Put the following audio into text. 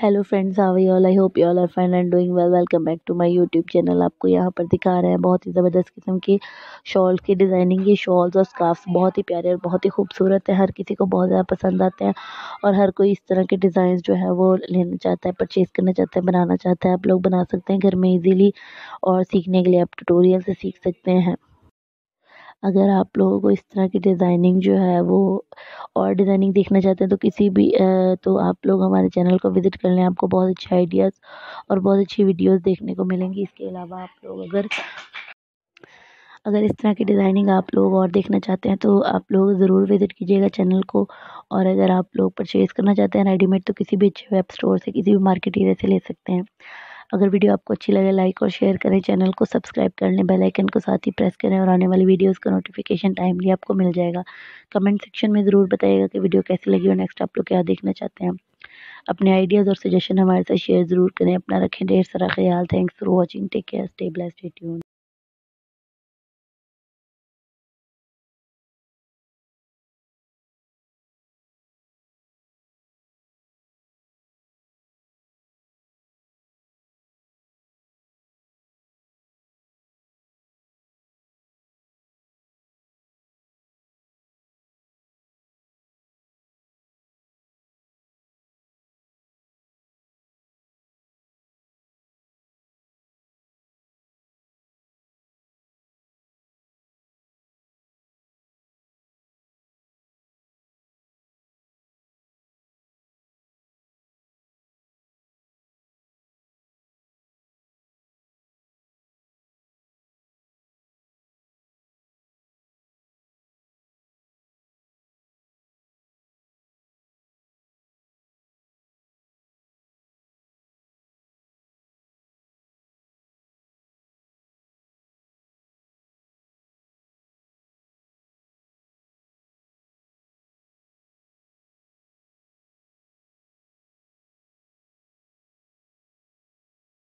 hello friends how you all I hope you all are fine and doing well welcome back to my YouTube channel आपको यहाँ पर दिखा रहे हैं बहुत ही ज़बरदस्त किस्म के शॉल्स की डिज़ाइनिंग ये शॉल्स और स्काफ्स बहुत ही प्यारे और बहुत ही खूबसूरत है हर किसी को बहुत ज़्यादा पसंद आते हैं और हर कोई इस तरह के डिज़ाइन जो है वो लेना चाहता है परचेज़ करना चाहता है बनाना चाहता है आप लोग बना सकते हैं घर में ईजीली और सीखने के लिए आप टूटोरियल से सीख सकते हैं अगर आप लोगों को इस तरह की डिज़ाइनिंग जो है वो और डिज़ाइनिंग देखना चाहते हैं तो किसी भी तो आप लोग हमारे चैनल को विज़िट कर लें आपको बहुत अच्छे आइडियाज़ और बहुत अच्छी वीडियोज़ देखने को मिलेंगी इसके अलावा आप लोग अगर अगर इस तरह की डिज़ाइनिंग आप लोग और देखना चाहते हैं तो आप लोग ज़रूर विज़िट कीजिएगा चैनल को और अगर आप लोग परचेज़ करना चाहते हैं रेडीमेड तो किसी भी अच्छे वेब स्टोर से किसी भी मार्केट एरिया से ले सकते हैं अगर वीडियो आपको अच्छी लगे लाइक और शेयर करें चैनल को सब्सक्राइब कर लें बेलाइकन को साथ ही प्रेस करें और आने वाली वीडियोज़ का नोटिफिकेशन टाइमली आपको मिल जाएगा कमेंट सेक्शन में ज़रूर बताइएगा कि वीडियो कैसी लगी और नेक्स्ट आप लोग क्या देखना चाहते हैं अपने आइडियाज़ और सजेशन हमारे साथ शेयर ज़रूर करें अपना रखें ढेर सारा ख्याल thanks for watching take care stay blessed stay tune